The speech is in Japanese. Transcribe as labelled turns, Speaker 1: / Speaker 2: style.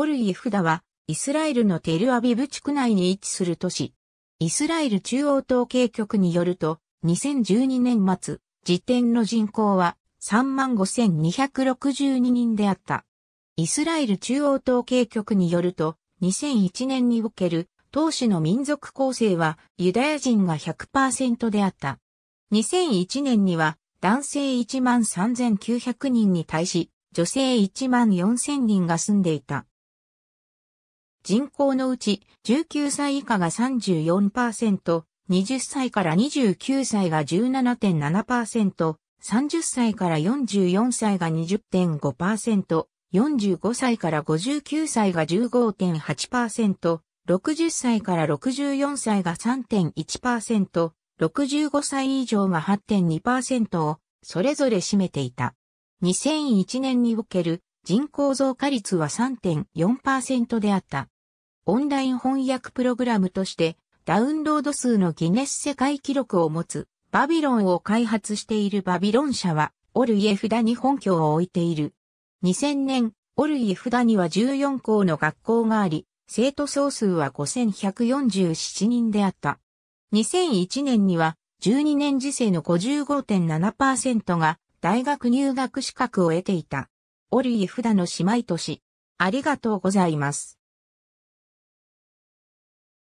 Speaker 1: オルイフダは、イスラエルのテルアビブ地区内に位置する都市。イスラエル中央統計局によると、2012年末、時点の人口は35,262人であった。イスラエル中央統計局によると、2001年における当市の民族構成はユダヤ人が100%であった。2001年には男性13,900人に対し、女性14,000人が住んでいた。人口のうち19歳以下が34%、20歳から29歳が17.7%、30歳から44歳が20.5%、45歳から59歳が15.8%、60歳から64歳が3.1%、65歳以上が8.2%をそれぞれ占めていた。2001年における人口増加率は3.4%であった。オンライン翻訳プログラムとしてダウンロード数のギネス世界記録を持つバビロンを開発しているバビロン社はオルイエフダに本拠を置いている。2000年、オルイエフダには14校の学校があり、生徒総数は5147人であった。2001年には12年次生の55.7%が大学入学資格を得ていた。オルイエフダの姉妹都市。ありがとうご
Speaker 2: ざいます。